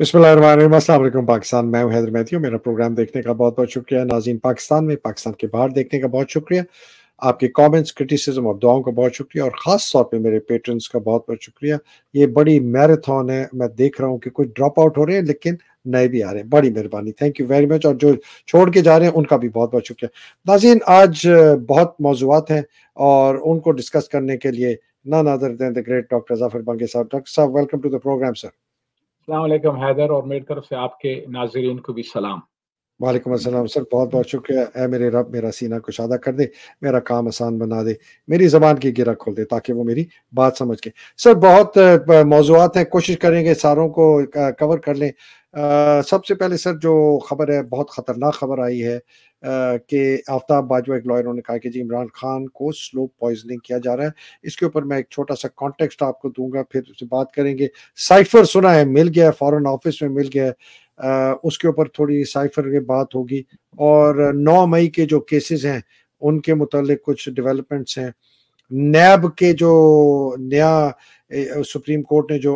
बिस्मिल्लाम पाकिस्तान मैं हूं हैदर मैथी मेरा प्रोग्राम देखने का बहुत बहुत शुक्रिया नाजीन पाकिस्तान में पाकिस्तान के बाहर देखने का बहुत शुक्रिया आपके कमेंट्स क्रिटिसिज्म और दुआओं का बहुत शुक्रिया और ख़ास तौर पे मेरे पेटर्न्स का बहुत बहुत शुक्रिया ये बड़ी मैराथन है मैं देख रहा हूँ कि कुछ ड्रॉप आउट हो रहे हैं लेकिन नए भी आ रहे हैं बड़ी मेहरबानी थैंक यू वेरी मच और जो छोड़ के जा रहे हैं उनका भी बहुत बहुत शुक्रिया नाजीन आज बहुत मौजूद हैं और उनको डिस्कस करने के लिए ना नाजर दें द ग्रेट डॉक्टर जाफर बंगे साहब डॉक्टर साहब welcome to the program sir अलैक्म हैदर और मेरी तरफ से आपके नाजरीन को भी सलाम वालेकुम अस्सलाम सर बहुत बहुत शुक्रिया है मेरे रब मेरा सीना कुशादा कर दे मेरा काम आसान बना दे मेरी ज़बान की गिरा खोल दे ताकि वो मेरी बात समझ के सर बहुत मौजूद हैं कोशिश करेंगे सारों को कवर कर लें सबसे पहले सर जो खबर है बहुत ख़तरनाक खबर आई है के आफ्ताब बाजवा एक लॉयर उन्होंने कहा कि जी इमरान खान को स्लो पॉइजनिंग किया जा रहा है इसके ऊपर मैं एक छोटा सा कॉन्टेक्स्ट आपको दूंगा फिर उससे बात करेंगे साइफर सुना है मिल गया है फॉरन ऑफिस में मिल गया है उसके ऊपर थोड़ी साइफर की बात होगी और नौ मई के जो केसेस हैं उनके मुतलक कुछ डेवलपमेंट्स हैं नैब के जो नया सुप्रीम कोर्ट ने जो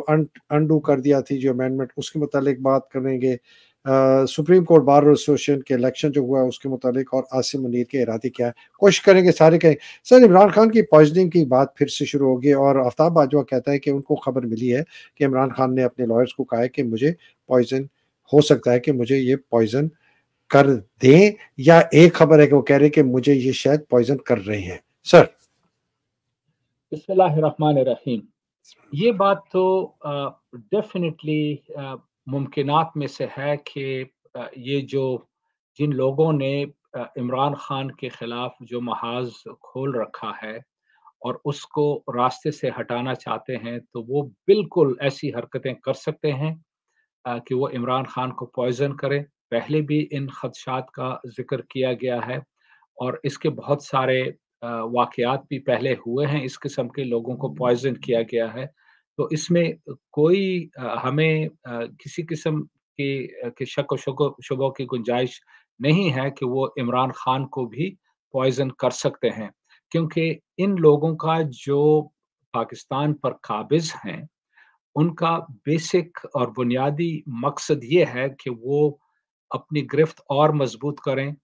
अंडू कर दिया थी जो अमेंडमेंट उसके मुतालिक बात करेंगे सुप्रीम कोर्ट बार एसोसिएशन के इलेक्शन जो हुआ है उसके मुतालिक और आसिम मुनीर के इरादे क्या है कोशिश करेंगे सारे कहें सर इमरान खान की पॉइजनिंग की बात फिर से शुरू होगी और आफ्ताब बाजवा कहता है कि उनको खबर मिली है कि इमरान खान ने अपने लॉयर्स को कहा है कि मुझे पॉइजन हो सकता है कि मुझे ये पॉइजन कर दें या एक खबर है कि वो कह रहे हैं कि मुझे ये शायद पॉइजन कर रहे हैं सर बिस्मिल्लाह ये बात तो डेफिनेटली मुमकिन में से है कि ये जो जिन लोगों ने इमरान खान के खिलाफ जो महाज खोल रखा है और उसको रास्ते से हटाना चाहते हैं तो वो बिल्कुल ऐसी हरकतें कर सकते हैं कि वो इमरान खान को पॉइजन करें पहले भी इन खदशात का जिक्र किया गया है और इसके बहुत सारे वाकयात भी पहले हुए हैं इस किस्म के लोगों को पॉइजन किया गया है तो इसमें कोई हमें किसी किस्म की के शक और शको की गुंजाइश नहीं है कि वो इमरान खान को भी पॉइजन कर सकते हैं क्योंकि इन लोगों का जो पाकिस्तान पर काबिज हैं उनका बेसिक और बुनियादी मकसद ये है कि वो अपनी गिरफ्त और मजबूत करें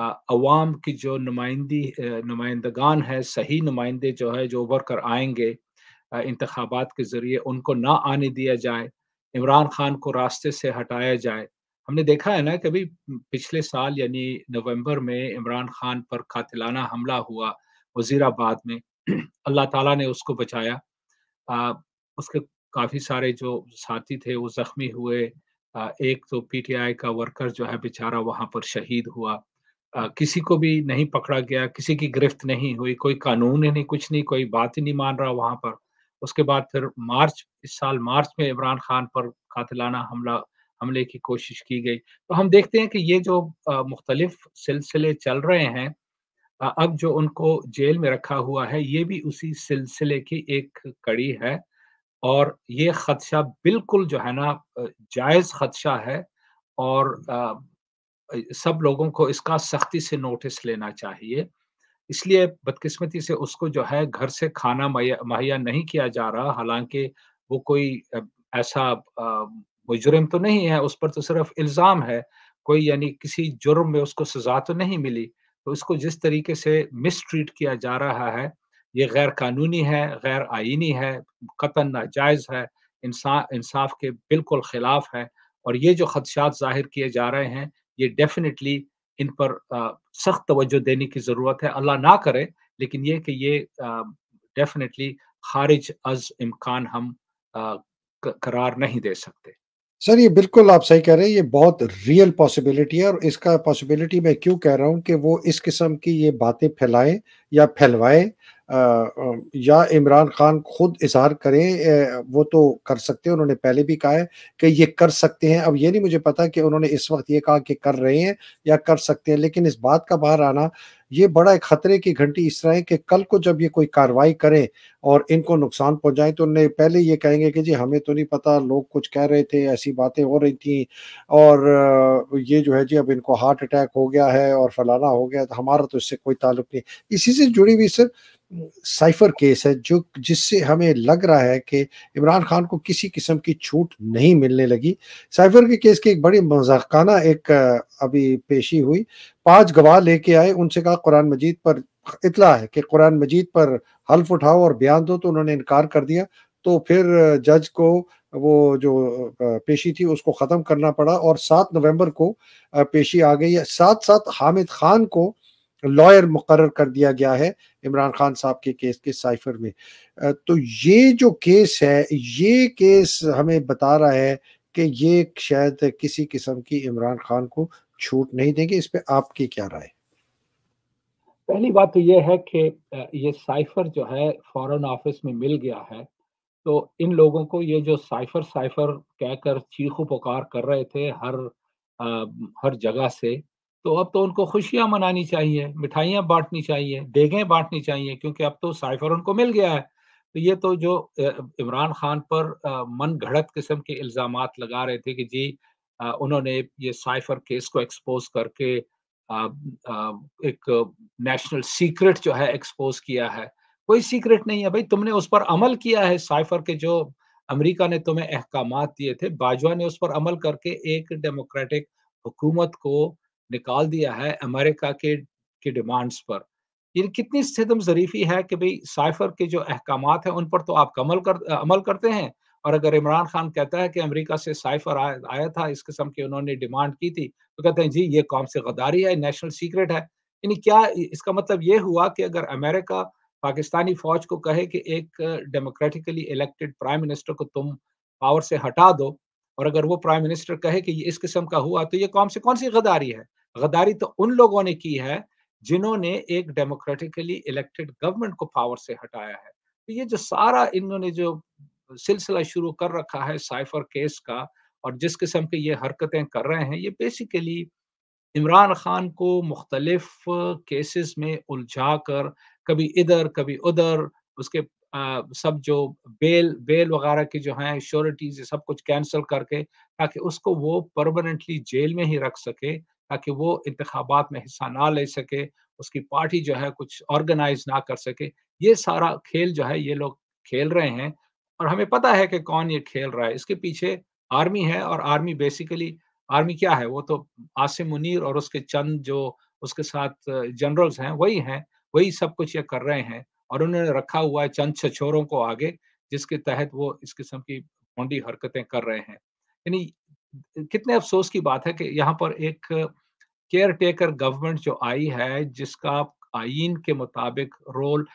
अवाम की जो नुमाइंदी नुमाइंदगान है सही नुमाइंदे जो है जो उभर कर आएंगे इंतबात के ज़रिए उनको ना आने दिया जाए इमरान खान को रास्ते से हटाया जाए हमने देखा है ना कि अभी पिछले साल यानी नवंबर में इमरान खान पर कातिलाना हमला हुआ वजीराबाद में अल्लाह ताला ने उसको बचाया आ, उसके काफ़ी सारे जो साथी थे वो ज़ख्मी हुए आ, एक तो पीटीआई का वर्कर जो है बेचारा वहाँ पर शहीद हुआ आ, किसी को भी नहीं पकड़ा गया किसी की गिरफ्त नहीं हुई कोई कानून ही नहीं कुछ नहीं कोई बात ही नहीं मान रहा वहाँ पर उसके बाद फिर मार्च इस साल मार्च में इमरान खान पर कातिलाना हमला हमले की कोशिश की गई तो हम देखते हैं कि ये जो मुख्तलिफ सिलसिले चल रहे हैं अब जो उनको जेल में रखा हुआ है ये भी उसी सिलसिले की एक कड़ी है और ये खदशा बिल्कुल जो है ना जायज खदशा है और सब लोगों को इसका सख्ती से नोटिस लेना चाहिए इसलिए बदकिस्मती से उसको जो है घर से खाना मुहैया नहीं किया जा रहा हालांकि वो कोई ऐसा मुजरम तो नहीं है उस पर तो सिर्फ इल्ज़ाम है कोई यानी किसी जुर्म में उसको सजा तो नहीं मिली तो इसको जिस तरीके से मिसट्रीट किया जा रहा है ये गैर कानूनी है गैर आइनी है कतन नाजायज़ है इंसाफ के बिल्कुल ख़िलाफ़ है और ये जो खदशात ज़ाहिर किए जा रहे हैं ये डेफिनेटली इन पर सख्त तवज्जो देने की ज़रूरत है अल्लाह ना करे लेकिन ये कि ये डेफिनेटली खारिज अज इम्कान हम करार नहीं दे सकते सर ये बिल्कुल आप सही कह रहे हैं ये बहुत रियल पॉसिबिलिटी है और इसका पॉसिबिलिटी मैं क्यों कह रहा हूँ कि वो इस किस्म की ये बातें फैलाएं या फैलवाएं या इमरान खान खुद इजहार करें वो तो कर सकते हैं उन्होंने पहले भी कहा है कि ये कर सकते हैं अब ये नहीं मुझे पता कि उन्होंने इस वक्त ये कहा कि कर रहे हैं या कर सकते हैं लेकिन इस बात का बाहर आना ये बड़ा एक खतरे की घंटी इस तरह है कि कल को जब ये कोई कार्रवाई करें और इनको नुकसान पहुंचाएं तो उन्हें पहले ये कहेंगे कि जी हमें तो नहीं पता लोग कुछ कह रहे थे ऐसी बातें हो रही थी और ये जो है जी अब इनको हार्ट अटैक हो गया है और फलाना हो गया तो हमारा तो इससे कोई ताल्लुक नहीं इसी से जुड़ी हुई सर साइफर केस है जो जिससे हमें लग रहा है कि इमरान खान को किसी किस्म की छूट नहीं मिलने लगी साइफर के केस की एक बड़ी मजाकाना एक अभी पेशी हुई पांच गवाह लेके आए उनसे कहा कुरान मजीद पर इतला है कि कुरान मजीद पर हल्फ उठाओ और बयान दो तो उन्होंने इनकार कर दिया तो फिर जज को वो जो पेशी थी उसको ख़त्म करना पड़ा और सात नवंबर को पेशी आ गई सात साथ हामिद खान को लॉयर मुकर कर दिया गया है इमरान खान साहब के केस के साइफर में तो ये जो केस है ये केस हमें बता रहा है कि ये शायद किसी किस्म की इमरान खान को छूट नहीं देंगे इस पर आपकी क्या राय पहली बात तो ये है कि ये साइफर जो है फॉरेन ऑफिस में मिल गया है तो इन लोगों को ये जो साइफर साइफर कहकर चीखो पुकार कर रहे थे हर आ, हर जगह से तो अब तो उनको खुशियां मनानी चाहिए मिठाइयाँ बांटनी चाहिए देगें बांटनी चाहिए क्योंकि अब तो साइफर उनको मिल गया है तो ये तो जो इमरान खान पर मन घड़त किस्म के इल्ज़ाम लगा रहे थे कि जी उन्होंने ये साइफर केस को एक्सपोज करके एक नेशनल सीक्रेट जो है एक्सपोज किया है कोई सीक्रेट नहीं है भाई तुमने उस पर अमल किया है साइफर के जो अमेरिका ने तुम्हें अहकाम दिए थे बाजवा ने उस पर अमल करके एक डेमोक्रेटिक हुकूमत को निकाल दिया है अमेरिका के की डिमांड्स पर ये कितनी सिदम जरीफी है कि भाई साइफर के जो अहकाम हैं उन पर तो आप कमल कर अमल करते हैं और अगर इमरान खान कहता है कि अमेरिका से साइफर आ, आया था इस किस्म की उन्होंने डिमांड की थी तो कहते हैं जी ये कौम से गदारी है नेशनल सीक्रेट है यानी क्या इसका मतलब ये हुआ कि अगर अमेरिका पाकिस्तानी फौज को कहे कि एक डेमोक्रेटिकली इलेक्टेड प्राइम मिनिस्टर को तुम पावर से हटा दो और अगर वो प्राइम मिनिस्टर कहे कि ये इस किस्म का हुआ तो ये कौम से कौन सी गदारी है गद्दारी तो उन लोगों ने की है जिन्होंने एक डेमोक्रेटिकली इलेक्टेड गवर्नमेंट को पावर से हटाया है तो ये जो सारा इन्होंने जो सिलसिला शुरू कर रखा है साइफर केस का और जिस किस्म के ये हरकतें कर रहे हैं ये बेसिकली इमरान खान को मुख्तलिफ केसेस में उलझा कर कभी इधर कभी उधर उसके आ, सब जो बेल बेल वगैरह की जो हैं श्योरिटीज सब कुछ कैंसिल करके ताकि उसको वो परमानेंटली जेल में ही रख सके ताकि वो इंतबात में हिस्सा ना ले सके उसकी पार्टी जो है कुछ ऑर्गेनाइज ना कर सके ये सारा खेल जो है ये लोग खेल रहे हैं और हमें पता है कि कौन ये खेल रहा है इसके पीछे आर्मी है और आर्मी बेसिकली आर्मी क्या है वो तो आसिम मुनीर और उसके चंद जो उसके साथ जनरल्स हैं वही हैं वही सब कुछ ये कर रहे हैं और उन्होंने रखा हुआ है चंद छछोरों को आगे जिसके तहत वो इस किस्म की भोंडी हरकतें कर रहे हैं यानी कितने अफसोस की बात है कि यहाँ पर एक केयर टेकर गवर्नमेंट जो आई है जिसका आइन के मुताबिक रोल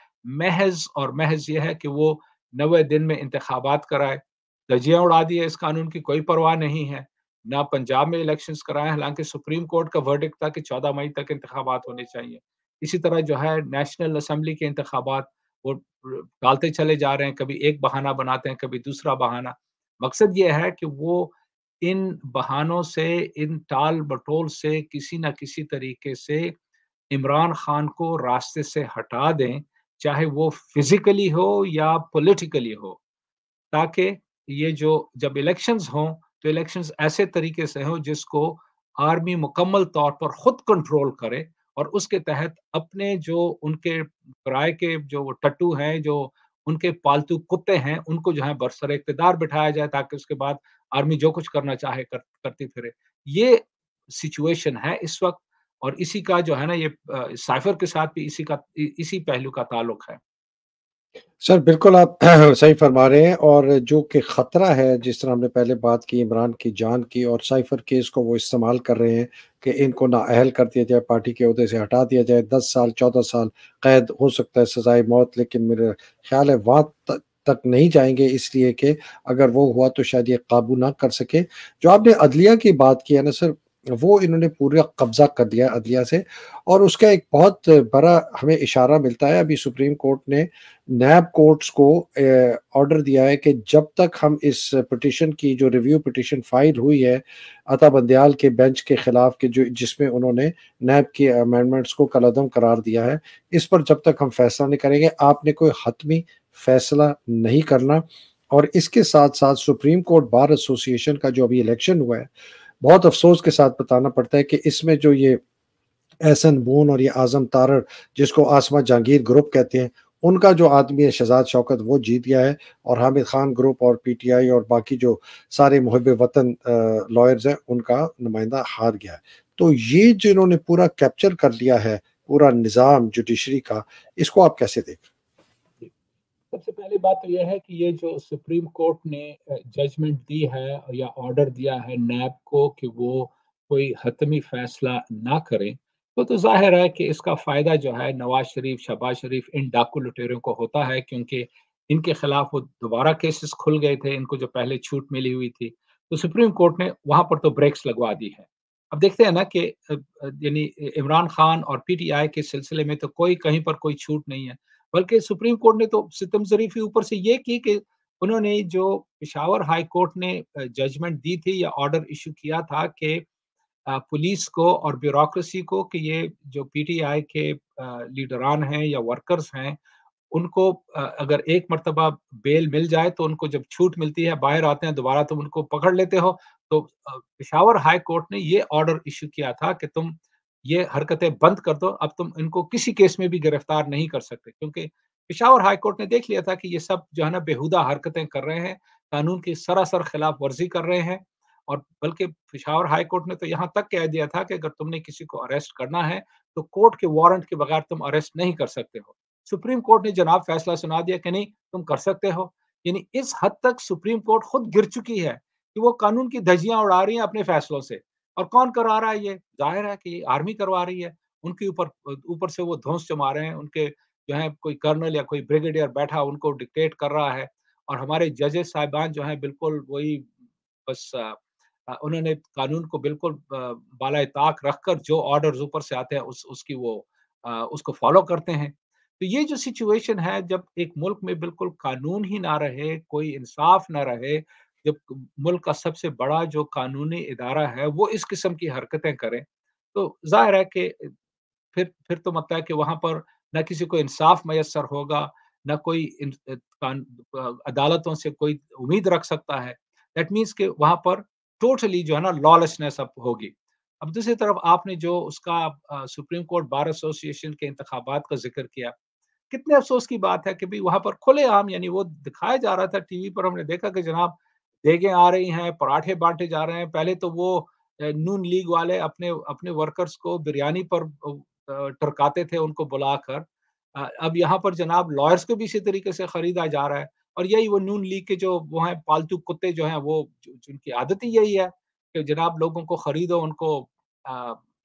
महज और महज यह है कि वो नवे दिन में इंतबात कराए धजियाँ उड़ा दी है इस कानून की कोई परवाह नहीं है ना पंजाब में इलेक्शन कराए हालांकि सुप्रीम कोर्ट का वर्डिक था कि चौदह मई तक इंतबात होने चाहिए इसी तरह जो है नेशनल असम्बली के इंतबात वो डालते चले जा रहे हैं कभी एक बहाना बनाते हैं कभी दूसरा बहाना मकसद ये है कि वो इन बहानों से इन टाल बटोल से किसी ना किसी तरीके से इमरान खान को रास्ते से हटा दें चाहे वो फिजिकली हो या पॉलिटिकली हो ताकि ये जो जब इलेक्शंस हों तो इलेक्शंस ऐसे तरीके से हों जिसको आर्मी मुकम्मल तौर पर खुद कंट्रोल करे और उसके तहत अपने जो उनके किराए के जो टट्टू हैं जो उनके पालतू कुत्ते हैं उनको जो है बरसर इकतदार बिठाया जाए ताकि उसके बाद आर्मी जो कुछ करना चाहे कर, करती फिरे ये सिचुएशन है इस वक्त और इसी का जो है ना ये साइफर के साथ भी इसी का इसी पहलू का ताल्लुक है सर बिल्कुल आप सही फरमा रहे हैं और जो कि ख़तरा है जिस तरह हमने पहले बात की इमरान की जान की और साइफर केस को वो इस्तेमाल कर रहे हैं कि इनको नाअहल कर दिया जाए पार्टी के अहदे से हटा दिया जाए दस साल चौदह साल कैद हो सकता है सजाए मौत लेकिन मेरा ख्याल है वहाँ तक नहीं जाएंगे इसलिए कि अगर वो हुआ तो शायद ये काबू ना कर सके जो आपने अदलिया की बात की है ना सर वो इन्होंने पूरा कब्जा कर दिया अदलिया से और उसका एक बहुत बड़ा हमें इशारा मिलता है अभी सुप्रीम कोर्ट ने नैब कोर्ट्स को ऑर्डर दिया है कि जब तक हम इस पटिशन की जो रिव्यू पटिशन फाइल हुई है अता बंदयाल के बेंच के ख़िलाफ़ के जो जिसमें उन्होंने नैब के अमेंडमेंट्स को कलदम करार दिया है इस पर जब तक हम फैसला नहीं करेंगे आपने कोई हतमी फैसला नहीं करना और इसके साथ साथ सुप्रीम कोर्ट बार एसोसिएशन का जो अभी इलेक्शन हुआ है बहुत अफसोस के साथ बताना पड़ता है कि इसमें जो ये एहसन बोन और ये आजम तारर जिसको आसमा जहांगीर ग्रुप कहते हैं उनका जो आदमी है शहजाद शौकत वो जीत गया है और हामिद खान ग्रुप और पीटीआई और बाकी जो सारे मुहब वतन लॉयर्स हैं उनका नुमाइंदा हार गया है तो ये जिन्होंने पूरा कैप्चर कर लिया है पूरा निज़ाम जुडिशरी का इसको आप कैसे देखें सबसे पहली बात तो यह है कि ये जो सुप्रीम कोर्ट ने जजमेंट दी है या ऑर्डर दिया है नैब को कि वो कोई हतमी फैसला ना करें तो तो जाहिर है कि इसका फ़ायदा जो है नवाज शरीफ शहबाज शरीफ इन डाकू लुटेरों को होता है क्योंकि इनके खिलाफ वो दोबारा केसेस खुल गए थे इनको जो पहले छूट मिली हुई थी तो सुप्रीम कोर्ट ने वहां पर तो ब्रेक्स लगवा दी है अब देखते हैं ना कि यानी इमरान खान और पीटीआई के सिलसिले में तो कोई कहीं पर कोई छूट नहीं है बल्कि सुप्रीम कोर्ट ने तो सितम के ऊपर से ये की कि उन्होंने जो पिशावर हाई कोर्ट ने जजमेंट दी थी या ऑर्डर इशू किया था कि पुलिस को और ब्यूरोक्रेसी को कि ये जो पीटीआई के लीडरान हैं या वर्कर्स हैं उनको अगर एक मरतबा बेल मिल जाए तो उनको जब छूट मिलती है बाहर आते हैं दोबारा तुम उनको पकड़ लेते हो तो पिशावर हाई कोर्ट ने ये ऑर्डर इशू किया था कि तुम ये हरकतें बंद कर दो अब तुम इनको किसी केस में भी गिरफ्तार नहीं कर सकते क्योंकि पिशावर हाईकोर्ट ने देख लिया था कि ये सब जो है ना बेहुदा हरकतें कर रहे हैं कानून की सरासर खिलाफ वर्जी कर रहे हैं और बल्कि पिशावर हाईकोर्ट ने तो यहाँ तक कह दिया था कि अगर तुमने किसी को अरेस्ट करना है तो कोर्ट के वारंट के बगैर तुम अरेस्ट नहीं कर सकते हो सुप्रीम कोर्ट ने जनाब फैसला सुना दिया कि नहीं तुम कर सकते हो यानी इस हद तक सुप्रीम कोर्ट खुद गिर चुकी है कि वो कानून की धजियां उड़ा रही है अपने फैसलों से और कौन करवा रहा है ये जाहिर है कि आर्मी करवा रही है उनके ऊपर ऊपर से वो ध्वंस जमा रहे हैं उनके जो है कोई कर्नल या कोई ब्रिगेडियर बैठा उनको डिक्टेट कर रहा है और हमारे जजेस साहिबान जो है बिल्कुल वही बस उन्होंने कानून को बिल्कुल बाला ताक रखकर जो ऑर्डर्स ऊपर से आते हैं उस उसकी वो उसको फॉलो करते हैं तो ये जो सिचुएशन है जब एक मुल्क में बिल्कुल कानून ही ना रहे कोई इंसाफ ना रहे जब मुल्क का सबसे बड़ा जो कानूनी इदारा है वो इस किस्म की हरकतें करें तो जाहिर है कि फिर फिर तो मतलब है कि वहाँ पर न किसी को इंसाफ मैसर होगा न कोई अदालतों से कोई उम्मीद रख सकता है दैट मीन्स कि वहाँ पर टोटली जो है ना लॉलेसनेस अब होगी अब दूसरी तरफ आपने जो उसका सुप्रीम कोर्ट बार एसोसिएशन के इंतबात का जिक्र किया कितने अफसोस की बात है कि भाई वहाँ पर खुलेआम यानी वो दिखाया जा रहा था टीवी पर हमने देखा कि जनाब देगें आ रही हैं पराठे बांटे जा रहे हैं पहले तो वो नून लीग वाले अपने अपने वर्कर्स को बिरयानी पर टरकाते थे उनको बुलाकर अब यहाँ पर जनाब लॉयर्स को भी इसी तरीके से खरीदा जा रहा है और यही वो नून लीग के जो वो हैं पालतू कुत्ते जो हैं वो जिनकी आदत ही यही है कि जनाब लोगों को खरीदो उनको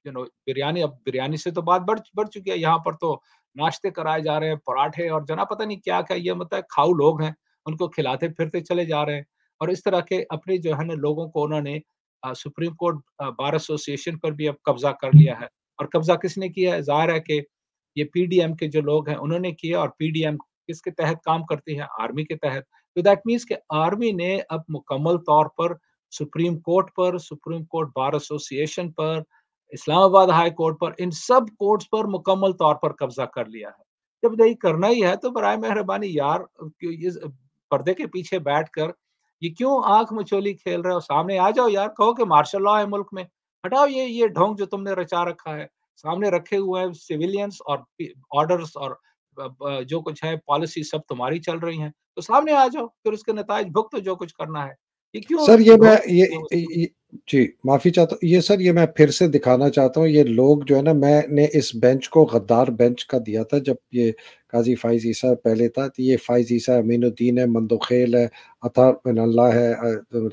यू नो बिरयानी अब बिरयानी से तो बात बढ़ बढ़ चुकी है यहाँ पर तो नाश्ते कराए जा रहे हैं पराठे और जना पता नहीं क्या क्या ये मतलब खाऊ लोग हैं उनको खिलाते फिरते चले जा रहे हैं और इस तरह के अपने जो है ना लोगों को उन्होंने सुप्रीम कोर्ट बार एसोसिएशन पर भी अब कब्जा कर लिया है और कब्जा किसने किया है जाहिर है कि ये पीडीएम के जो लोग हैं उन्होंने किया और पीडीएम किसके तहत काम करती है आर्मी के तहत तो दैट मीन्स के आर्मी ने अब मुकम्मल तौर पर सुप्रीम कोर्ट पर सुप्रीम कोर्ट बार एसोसिएशन पर इस्लामाबाद हाई कोर्ट पर इन सब कोर्ट्स पर मुकम्मल तौर पर कब्जा कर लिया है जब यही करना ही है तो बर मेहरबानी यार पर्दे के पीछे बैठ कर ये क्यों आंख मचोली खेल रहे हो सामने आ जाओ यार कहो कि मार्शल लॉ है मुल्क में हटाओ ये ये ढोंग जो तुमने रचा रखा है सामने रखे हुए हैं सिविलियंस और ऑर्डर्स और जो कुछ है पॉलिसी सब तुम्हारी चल रही हैं तो सामने आ जाओ फिर उसके नतज भुगत जो कुछ करना है ये क्यों सर ये मैं ये, ये जी माफी चाहता हूँ ये सर ये मैं फिर से दिखाना चाहता हूँ ये लोग जो है ना मैंने इस बेंच को गद्दार बेंच का दिया था जब ये काजी फाइज ईसा पहले था तो ये फाइज ईसा अमीनुद्दीन है मंदोखेल है अतार मिनल्ला है तो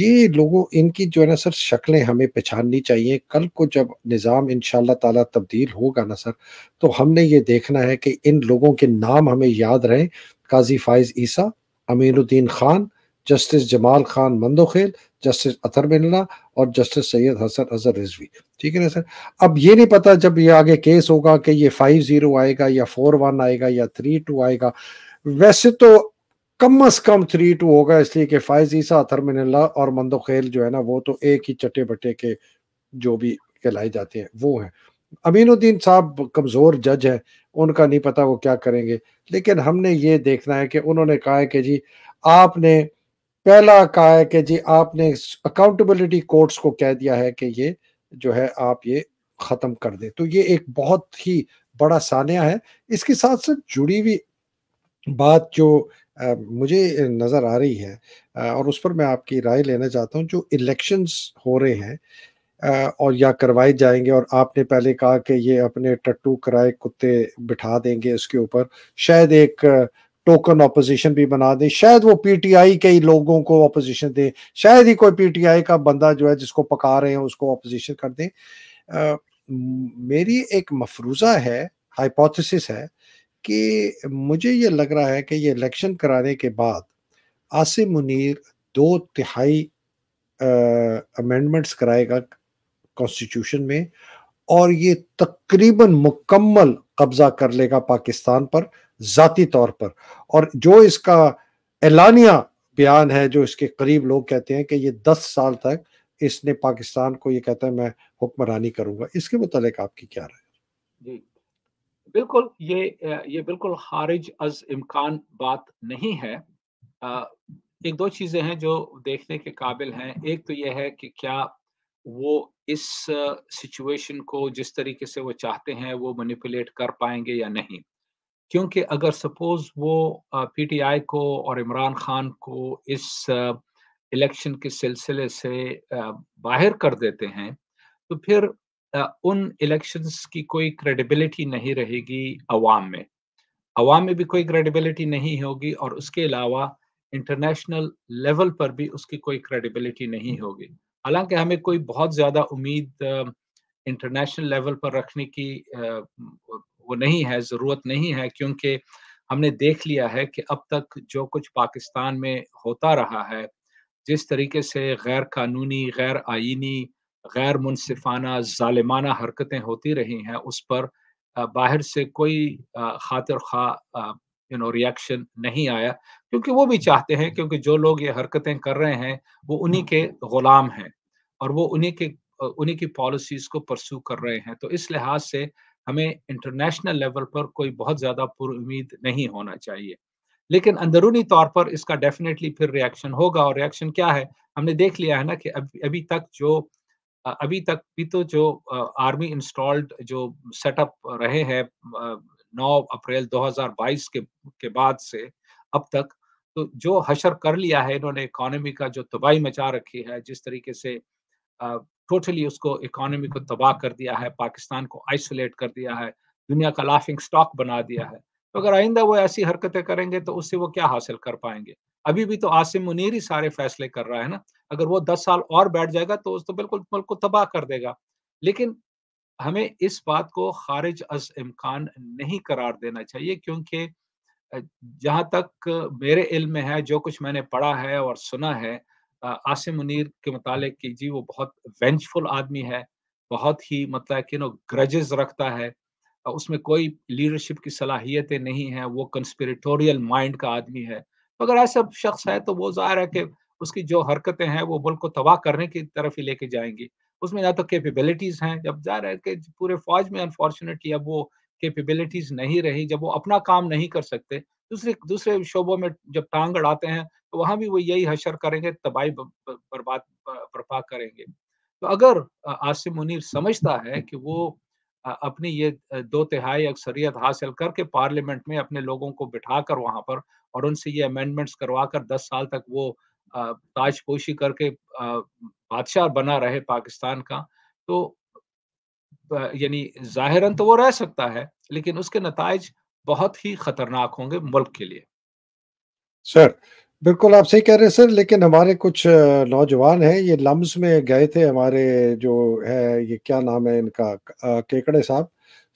ये लोगों इनकी जो है ना सर शक्लें हमें पहचाननी चाहिए कल को जब निज़ाम इन ताला तब्दील होगा ना सर तो हमने ये देखना है कि इन लोगों के नाम हमें याद रहें काजी फाइज ईसा अमीनुद्दीन खान जस्टिस जमाल खान मंदोखेल जस्टिस अतर मिलना और जस्टिस सैयद हसन अजहर रिजवी ठीक है ना सर अब ये नहीं पता जब ये आगे केस होगा कि ये फाइव ज़ीरो आएगा या फोर वन आएगा या थ्री टू आएगा वैसे तो कम अज कम थ्री टू होगा इसलिए कि फाइज ईसा अतर मिनल्ला और मंदोखेल जो है ना वो तो एक ही चट्टे बट्टे के जो भी कहलाए जाते हैं वो हैं अमीनुद्दीन साहब कमज़ोर जज हैं उनका नहीं पता वो क्या करेंगे लेकिन हमने ये देखना है कि उन्होंने कहा है कि जी आपने पहला कहा है कि जी आपने अकाउंटेबिलिटी कोर्ट्स को कह दिया है कि ये जो है आप ये ख़त्म कर दे तो ये एक बहुत ही बड़ा सानिया है इसके साथ साथ जुड़ी हुई बात जो आ, मुझे नज़र आ रही है आ, और उस पर मैं आपकी राय लेना चाहता हूँ जो इलेक्शंस हो रहे हैं आ, और या करवाए जाएंगे और आपने पहले कहा कि ये अपने टट्टू कराए कुत्ते बिठा देंगे उसके ऊपर शायद एक टोकन ऑपोजिशन भी बना दें शायद वो पीटीआई के ही लोगों को ऑपोजिशन दें शायद ही कोई पीटीआई का बंदा जो है जिसको पका रहे हैं उसको ऑपोजिशन कर दें आ, मेरी एक मफरूजा है हाइपोथेसिस है कि मुझे ये लग रहा है कि ये इलेक्शन कराने के बाद आसिम मुनीर दो तिहाई अमेंडमेंट्स कराएगा कॉन्स्टिट्यूशन में और ये तकरीबन मुकम्मल कब्जा कर लेगा पाकिस्तान पर ज़ाती तौर पर और जो इसका एलानिया बयान है जो इसके करीब लोग कहते हैं कि ये दस साल तक इसने पाकिस्तान को ये कहता है मैं हुक्मरानी करूंगा इसके मुतालिक आपकी क्या राय जी बिल्कुल ये ये बिल्कुल खारिज अज इम्कान बात नहीं है एक दो चीज़ें हैं जो देखने के काबिल हैं एक तो यह है कि क्या वो इस सिचुएशन को जिस तरीके से वो चाहते हैं वो मैनिपुलेट कर पाएंगे या नहीं क्योंकि अगर सपोज वो पीटीआई को और इमरान खान को इस इलेक्शन के सिलसिले से बाहर कर देते हैं तो फिर उन इलेक्शंस की कोई क्रेडिबिलिटी नहीं रहेगी अवाम में अवाम में भी कोई क्रेडिबिलिटी नहीं होगी और उसके अलावा इंटरनेशनल लेवल पर भी उसकी कोई क्रेडिबिलिटी नहीं होगी हालांकि हमें कोई बहुत ज़्यादा उम्मीद इंटरनेशनल लेवल पर रखने की वो नहीं है ज़रूरत नहीं है क्योंकि हमने देख लिया है कि अब तक जो कुछ पाकिस्तान में होता रहा है जिस तरीके से गैर कानूनी गैर आइनी गैर मुनसिफाना ालिमाना हरकतें होती रही हैं उस पर बाहर से कोई खातिर खा यू नो रिएक्शन नहीं आया क्योंकि वो भी चाहते हैं क्योंकि जो लोग ये हरकतें कर रहे हैं वो उन्हीं के गुलाम हैं और वो उन्हीं के उन्हीं की पॉलिसीज को परसू कर रहे हैं तो इस लिहाज से हमें इंटरनेशनल लेवल पर कोई बहुत ज़्यादा उम्मीद नहीं होना चाहिए लेकिन अंदरूनी तौर पर इसका डेफिनेटली फिर रिएक्शन होगा और रिएक्शन क्या है हमने देख लिया है ना कि अभी अभी तक जो अभी तक भी तो जो आर्मी इंस्टॉल्ड जो सेटअप रहे हैं 9 अप्रैल 2022 के के बाद से अब तक तो जो हशर कर लिया है इन्होंने इकोनॉमी का जो तबाही मचा रखी है जिस तरीके से टोटली उसको इकोनॉमी को तबाह कर दिया है पाकिस्तान को आइसोलेट कर दिया है दुनिया का लाफिंग स्टॉक बना दिया है तो अगर आइंदा वो ऐसी हरकतें करेंगे तो उससे वो क्या हासिल कर पाएंगे अभी भी तो आसिम मुनीर ही सारे फैसले कर रहा है ना अगर वो दस साल और बैठ जाएगा तो उस तो बिल्कुल मुल्क को तबाह कर देगा लेकिन हमें इस बात को खारिज अज इम्कान नहीं करार देना चाहिए क्योंकि जहाँ तक मेरे इल्म में है जो कुछ मैंने पढ़ा है और सुना है आसिम मुनीर के मुतालिक कि जी वो बहुत वेंचफुल आदमी है बहुत ही मतलब कि नो ग्रजेस रखता है उसमें कोई लीडरशिप की सलाहियतें नहीं है वो कंस्पिरेटोरियल माइंड का आदमी है अगर ऐसा शख्स है तो वो जाहिर है कि उसकी जो हरकतें हैं वो मुल्क को तबाह करने की तरफ ही लेके जाएंगी उसमें ना तो कैपेबिलिटीज हैं जब जा रहे कि पूरे फौज में अनफॉर्चुनेटली अब वो कैपेबिलिटीज नहीं रही जब वो अपना काम नहीं कर सकते दूसरे दूसरे शोबों में जब टांग अड़ाते हैं तो वहां भी वो यही हशर करेंगे तबाही बर्बाद बर्पा करेंगे तो अगर आसिम मुनीर समझता है कि वो अपनी ये दो तिहाई अक्सरियत हासिल करके पार्लियामेंट में अपने लोगों को बिठा कर वहाँ पर और उनसे ये अमेंडमेंट्स करवा कर दस साल तक वो ताजपोशी करके बादशाह बना रहे पाकिस्तान का तो यानी जाहिरन तो वो रह सकता है लेकिन उसके नतज बहुत ही खतरनाक होंगे मुल्क के लिए सर बिल्कुल आप सही कह रहे हैं सर लेकिन हमारे कुछ नौजवान हैं ये लम्स में गए थे हमारे जो है ये क्या नाम है इनका केकड़े साहब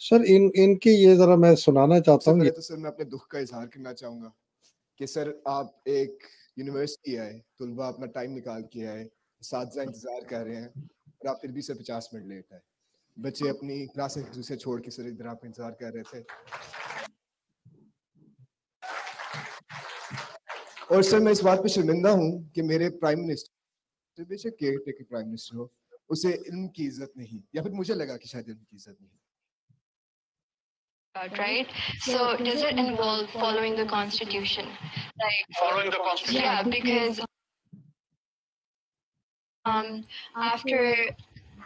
सर इन इनकी ये जरा मैं सुनाना चाहता हूँ तो सर मैं अपने दुख का इजहार करना चाहूंगा कि सर आप एक यूनिवर्सिटी आए तलबा अपना टाइम निकाल के आए साथ इंतजार कर रहे हैं और आप फिर भी से पचास मिनट लेट आए बच्चे अपनी क्लास एक दूसरे छोड़ के सर इधर आप इंतजार कर रहे थे और सर मैं इस बात पे शर्मिंदा हूँ कि मेरे प्राइम मिनिस्टर बेशक केयर टेकर प्राइम मिनिस्टर हो उसे इल्म की इज्जत नहीं या फिर मुझे लगा कि शायद इल्म की इज्जत नहीं about, right? So does it involve following the constitution? Like following the constitution. Yeah, because um, after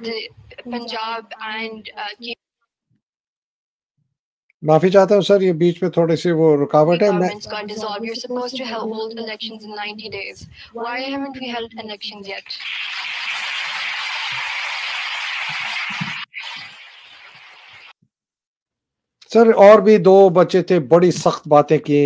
the Punjab and uh, माफी चाहता हूं सर ये बीच में थोड़ी सी वो रुकावट है मैं got dissolved you're supposed to have hold elections in 90 days why haven't we held elections yet sir और भी दो बच्चे थे बड़ी सख्त बातें की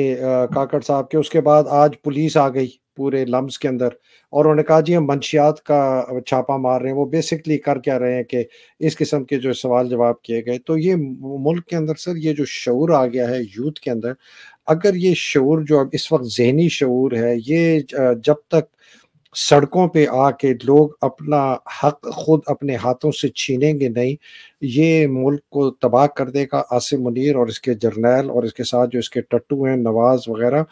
काकड़ साहब के उसके बाद आज पुलिस आ गई पूरे लम्स के अंदर और उन्होंने कहा जी हम मंशियात का छापा मार रहे हैं वो बेसिकली कर क्या रहे हैं कि इस किस्म के जो सवाल जवाब किए गए तो ये मुल्क के अंदर सर ये जो शूर आ गया है यूथ के अंदर अगर ये शूर जो अब इस वक्त जहनी शूर है ये जब तक सड़कों पे आके लोग अपना हक खुद अपने हाथों से छीनेंगे नहीं ये मुल्क को तबाह कर देगा आसिम मुनीर और इसके जर्नैल और इसके साथ जो इसके टट्टू हैं नवाज़ वगैरह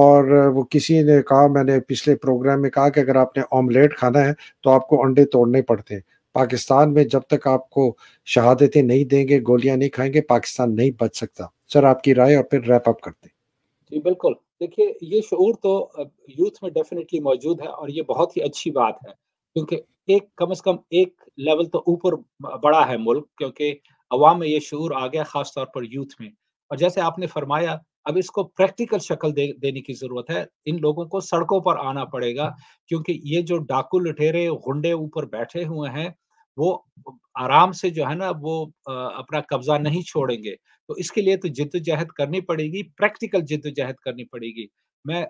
और वो किसी ने कहा मैंने पिछले प्रोग्राम में कहा कि अगर आपने ऑमलेट खाना है तो आपको अंडे तोड़ने पड़ते हैं पाकिस्तान में जब तक आपको शहादतें नहीं देंगे गोलियां नहीं खाएंगे पाकिस्तान नहीं बच सकता सर आपकी राय और फिर रैप अप करते जी बिल्कुल देखिए ये शूर तो यूथ में डेफिनेटली मौजूद है और ये बहुत ही अच्छी बात है क्योंकि एक कम से कम एक लेवल तो ऊपर बड़ा है मुल्क क्योंकि अवाम में ये शूर आ गया खास तौर पर यूथ में और जैसे आपने फरमाया अब इसको प्रैक्टिकल शक्ल दे, देने की जरूरत है इन लोगों को सड़कों पर आना पड़ेगा क्योंकि ये जो डाकू लुटेरे गुंडे ऊपर बैठे हुए हैं वो आराम से जो है ना वो अपना कब्जा नहीं छोड़ेंगे तो इसके लिए तो जिद्दोजहद करनी पड़ेगी प्रैक्टिकल जिद्दोजहद करनी पड़ेगी मैं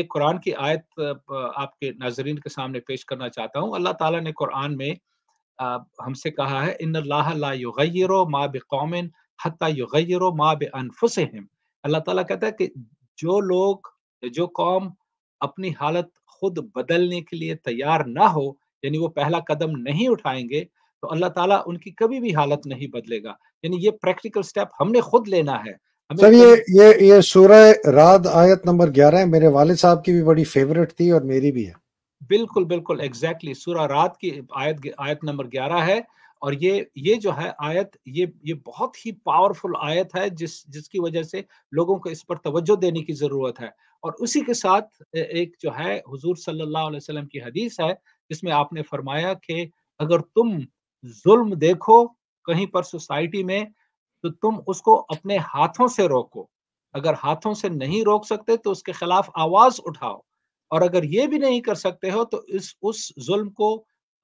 एक कुरान की आयत आपके नाजरीन के सामने पेश करना चाहता हूँ अल्लाह ताला ने कुरान में हमसे कहा है इन लागर माँ बौमिन हती मा बनफुसम अल्लाह ताला कहता है कि जो लोग जो कौम अपनी हालत खुद बदलने के लिए तैयार ना हो यानी वो पहला कदम नहीं उठाएंगे तो अल्लाह ताला उनकी कभी भी हालत नहीं बदलेगा यानी ये प्रैक्टिकल स्टेप हमने खुद लेना है सर ये ये ये सूरह राद आयत नंबर 11 है मेरे वालिद साहब की भी बड़ी फेवरेट थी और मेरी भी है बिल्कुल बिल्कुल एग्जैक्टली exactly, सूरह राद की आयत आयत नंबर 11 है और ये ये जो है आयत ये ये बहुत ही पावरफुल आयत है जिस जिसकी वजह से लोगों को इस पर तवज्जो देने की ज़रूरत है और उसी के साथ एक जो है हुजूर सल्लल्लाहु अलैहि वसल्लम की हदीस है जिसमें आपने फरमाया कि अगर तुम जुल्म देखो कहीं पर सोसाइटी में तो तुम उसको अपने हाथों से रोको अगर हाथों से नहीं रोक सकते तो उसके खिलाफ आवाज उठाओ और अगर ये भी नहीं कर सकते हो तो इस उस जुल्म को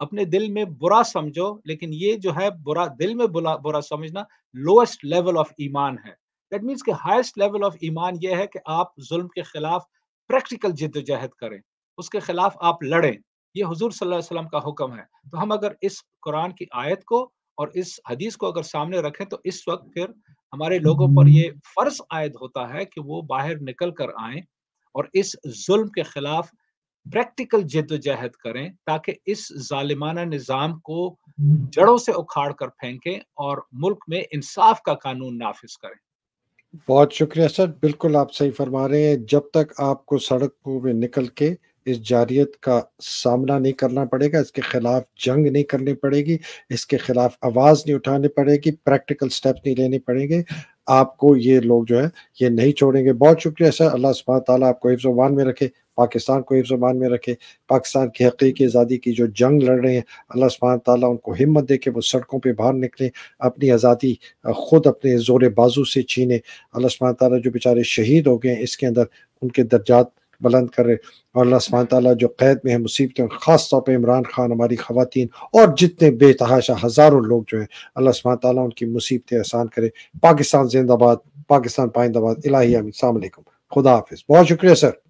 अपने दिल में बुरा समझो लेकिन ये जो है बुरा दिल में बुरा बुरा समझना लोएस्ट लेवल ऑफ ईमान है दैट मीन्स कि हाईएस्ट लेवल ऑफ ईमान यह है कि आप जुल्म के खिलाफ प्रैक्टिकल जिद्दोजहद करें उसके खिलाफ आप लड़ें ये हजूर सल्लाम का हुक्म है तो हम अगर इस कुरान की आयत को और इस हदीस को अगर सामने रखें तो इस वक्त फिर हमारे लोगों पर ये फर्ज आयद होता है कि वो बाहर निकल कर आए और इस जुल्म के खिलाफ प्रैक्टिकल जिद्दोजहद करें ताकि इस जालिमाना निज़ाम को जड़ों से उखाड़ कर फेंकें और मुल्क में इंसाफ का कानून नाफिज करें बहुत शुक्रिया सर बिल्कुल आप सही फरमा रहे हैं जब तक आपको सड़कों में निकल के इस जारियत का सामना नहीं करना पड़ेगा इसके खिलाफ जंग नहीं करनी पड़ेगी इसके खिलाफ आवाज़ नहीं उठानी पड़ेगी प्रैक्टिकल स्टेप नहीं लेने पड़ेंगे आपको ये लोग जो है ये नहीं छोड़ेंगे बहुत शुक्रिया सर अल्लाह सुबह ताली आपको हिफ्ज़ान में रखे पाकिस्तान को हिफ्ज़ान में रखे पाकिस्तान की हकीकी आज़ादी की जो जंग लड़ रहे हैं अल्लाह सुबह ताली उनको हिम्मत दे के वो सड़कों पर बाहर निकलें अपनी आज़ादी ख़ुद अपने ज़ोर बाजू से छीने अल्लाह सुबह ताली जो बेचारे शहीद हो गए इसके अंदर उनके दर्जात बुलंद करे और लसमान तला जो कैद में है मुसीबतें ख़ास तौर पर इमरान खान हमारी खातन और जितने बेतहाशा हज़ारों लोग जो हैं अल्लाह सुबह उनकी मुसीबतें आसान करे पाकिस्तान जिंदाबाद पाकिस्तान पाइंदाबाद इलाही आमीन सामकुम खुदा हाफिज़ बहुत शुक्रिया सर